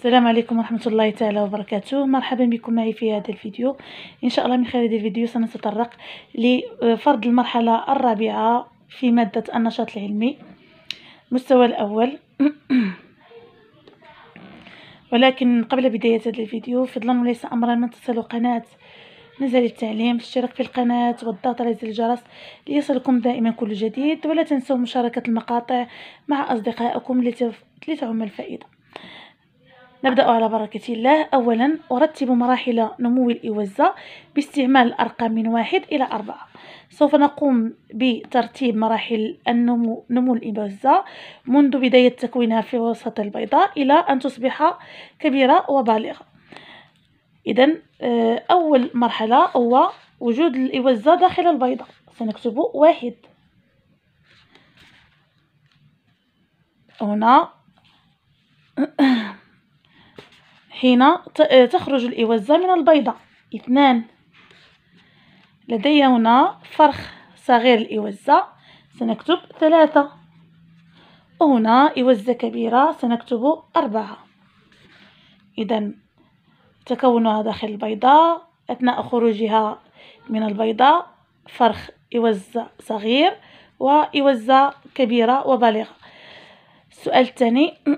السلام عليكم ورحمة الله تعالى وبركاته مرحبا بكم معي في هذا الفيديو إن شاء الله من خلال هذا الفيديو سنتطرق لفرض المرحلة الرابعة في مادة النشاط العلمي المستوى الأول ولكن قبل بداية هذا الفيديو فضلا وليس أمرا من تصلوا قناة نزل التعليم الاشتراك في القناة والضغط على زر الجرس ليصلكم دائما كل جديد ولا تنسوا مشاركة المقاطع مع أصدقائكم لتعم الفائدة نبدأ على بركة الله أولا أرتب مراحل نمو الإوزة باستعمال الأرقام من واحد إلى أربعة سوف نقوم بترتيب مراحل النمو نمو الإوزة منذ بداية تكوينها في وسط البيضاء إلى أن تصبح كبيرة وبالغة إذا آه، أول مرحلة هو وجود الإوزة داخل البيضة سنكتب واحد هنا حين آه، تخرج الإوزة من البيضة اثنان لدي هنا فرخ صغير الإوزة سنكتب ثلاثة وهنا إوزة كبيرة سنكتب أربعة إذا تكونها داخل البيضة أثناء خروجها من البيضة فرخ إوزة صغير وإوزة كبيرة وبالغة السؤال الثاني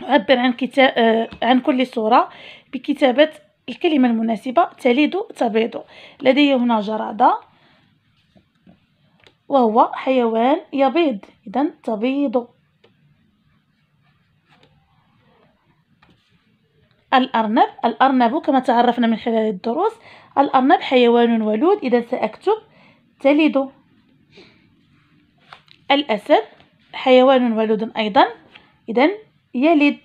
نعبر عن كتاب آه، عن كل صورة بكتابة الكلمة المناسبة تلد تبيض لدي هنا جرادة وهو حيوان يبيض إذا تبيض الأرنب الأرنب كما تعرفنا من خلال الدروس الأرنب حيوان ولود إذا سأكتب تلد الأسد حيوان ولود أيضا إذا يلد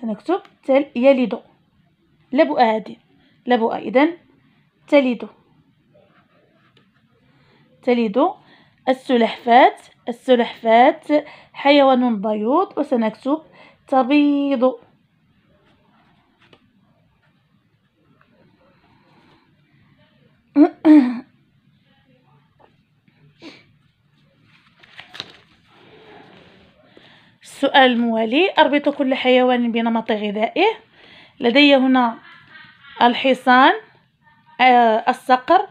سنكتب تل يلد لبؤ هذه لبؤ إذن تلد تلد السلحفات السلحفات حيوان بيوض وسنكتب تبيض السؤال الموالي أربط كل حيوان بنمط غذائه لدي هنا الحصان آه، الصقر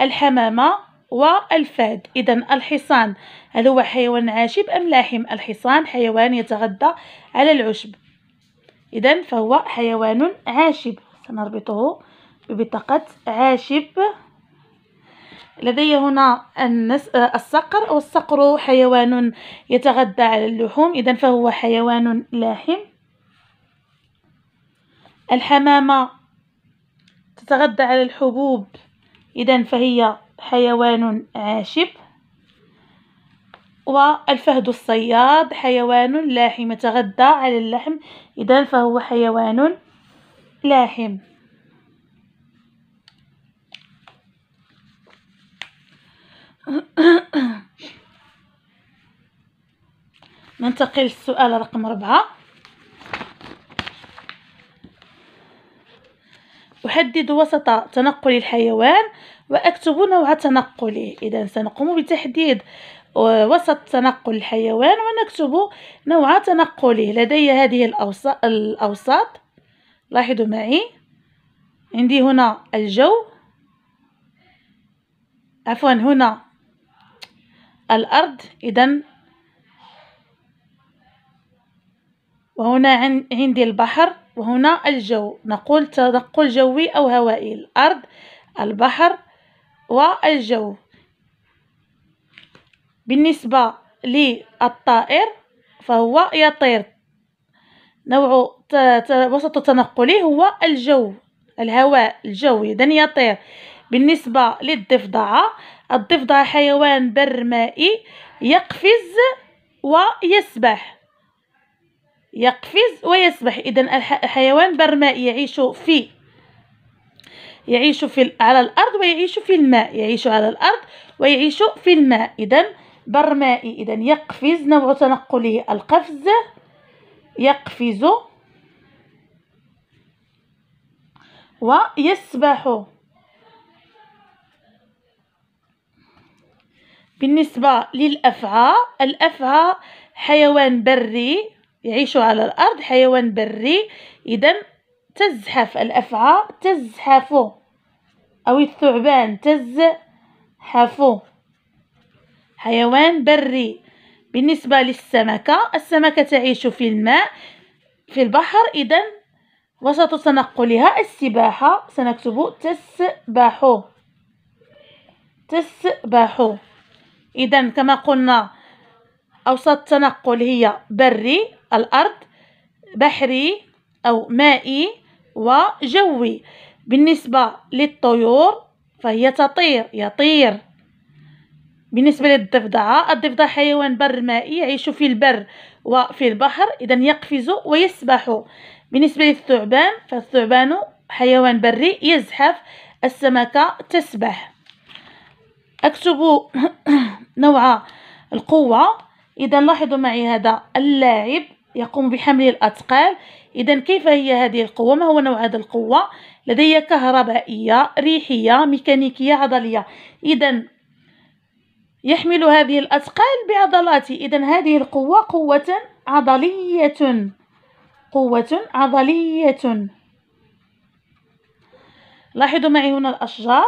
الحمامة والفهد إذا الحصان هل هو حيوان عاشب أم لاحم الحصان حيوان يتغذى على العشب إذا فهو حيوان عاشب سنربطه ببطاقة عاشب لدي هنا النس... آه، الصقر والصقر حيوان يتغذى على اللحوم إذا فهو حيوان لاحم الحمامة تتغذى على الحبوب إذا فهي حيوان عاشب والفهد الصياد حيوان لاحم يتغذى على اللحم إذا فهو حيوان لاحم ننتقل للسؤال رقم ربعة أحدد وسط تنقل الحيوان وأكتب نوع تنقله إذا سنقوم بتحديد آه، وسط تنقل الحيوان ونكتب نوع تنقله لدي هذه الأوساط لاحظوا معي عندي هنا الجو عفوا هنا الأرض إذا وهنا عندي البحر وهنا الجو نقول تنقل جوي أو هوائي الأرض البحر والجو بالنسبة للطائر فهو يطير نوع وسط تنقله هو الجو الهواء الجو إذا يطير بالنسبة للضفدعة الضفدعة حيوان برمائي يقفز ويسبح يقفز ويسبح إذا الحيوان برمائي يعيش في يعيش في على الأرض ويعيش في الماء يعيش على الأرض ويعيش في الماء إذا برمائي إذا يقفز نوع تنقله القفز يقفز ويسبح بالنسبة للأفعى الأفعى حيوان بري يعيش على الأرض حيوان بري إذا تزحف الأفعى تزحف أو الثعبان تزحف حيوان بري بالنسبة للسمكة السمكة تعيش في الماء في البحر إذا وسط تنقلها السباحة سنكتب تسبح تسبح إذا كما قلنا أوساط التنقل هي بري الأرض بحري أو مائي وجوي بالنسبة للطيور فهي تطير يطير بالنسبة للضفدعة الضفدع حيوان بر مائي يعيش في البر وفي البحر إذا يقفز ويسبح بالنسبة للثعبان فالثعبان حيوان بري يزحف السمكة تسبح أكتب نوع القوة إذا لاحظوا معي هذا اللاعب يقوم بحمل الأثقال إذا كيف هي هذه القوة ما هو نوع هذه القوة لدي كهربائية ريحية ميكانيكية عضلية إذا يحمل هذه الأثقال بعضلاته إذا هذه القوة قوة عضلية قوة عضلية لاحظوا معي هنا الأشجار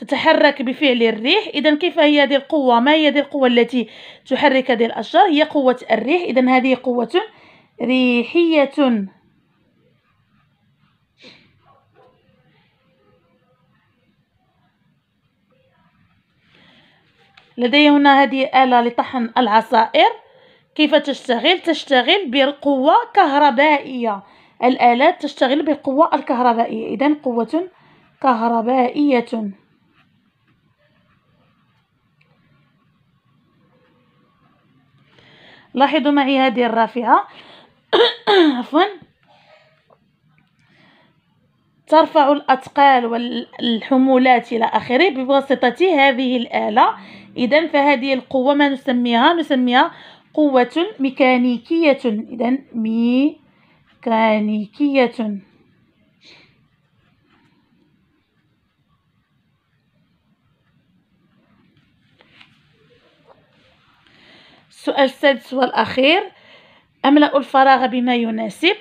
تتحرك بفعل الريح اذا كيف هي هذه القوه ما هي هذه القوه التي تحرك هذه الاشجار هي قوه الريح اذا هذه قوه ريحيه لدي هنا هذه آلة لطحن العصائر كيف تشتغل؟ تشتغل بقوة كهربائية الآلات تشتغل بقوة الكهربائية إذا قوة كهربائية لاحظوا معي هذه الرافعة عفوا ترفع الأثقال والحمولات إلى آخره بواسطة هذه الآلة إذا فهذه القوة ما نسميها نسميها قوة ميكانيكية إذا ميكانيكية السؤال السادس والأخير أملأ الفراغ بما يناسب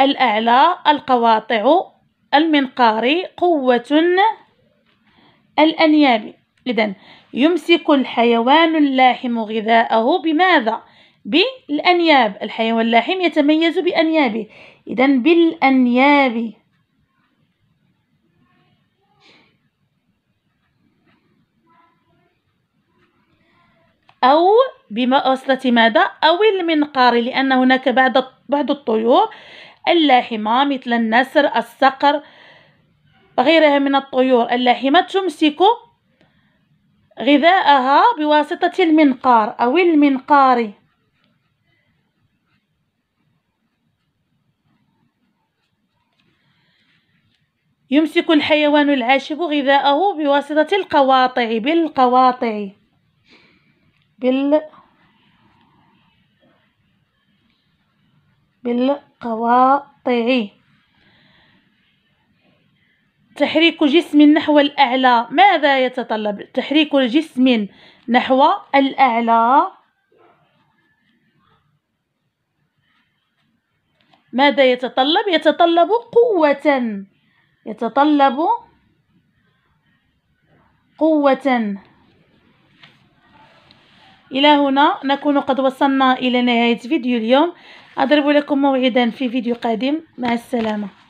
الأعلى القواطع المنقار قوة الأنياب إذا يمسك الحيوان اللاحم غذاءه بماذا؟ بالأنياب الحيوان اللاحم يتميز بأنيابه إذا بالأنياب أو بواسطة ماذا أو المنقار لأن هناك بعض بعض الطيور اللاحمة مثل النسر الصقر وغيرها من الطيور اللاحمة تمسك غذاءها بواسطة المنقار أو المنقار يمسك الحيوان العاشب غذاءه بواسطة القواطع بالقواطع بال بالقواطع تحريك جسم نحو الأعلى ماذا يتطلب تحريك جسم نحو الأعلى ماذا يتطلب يتطلب قوة يتطلب قوة إلى هنا نكون قد وصلنا إلى نهاية فيديو اليوم أضرب لكم موعدا في فيديو قادم مع السلامة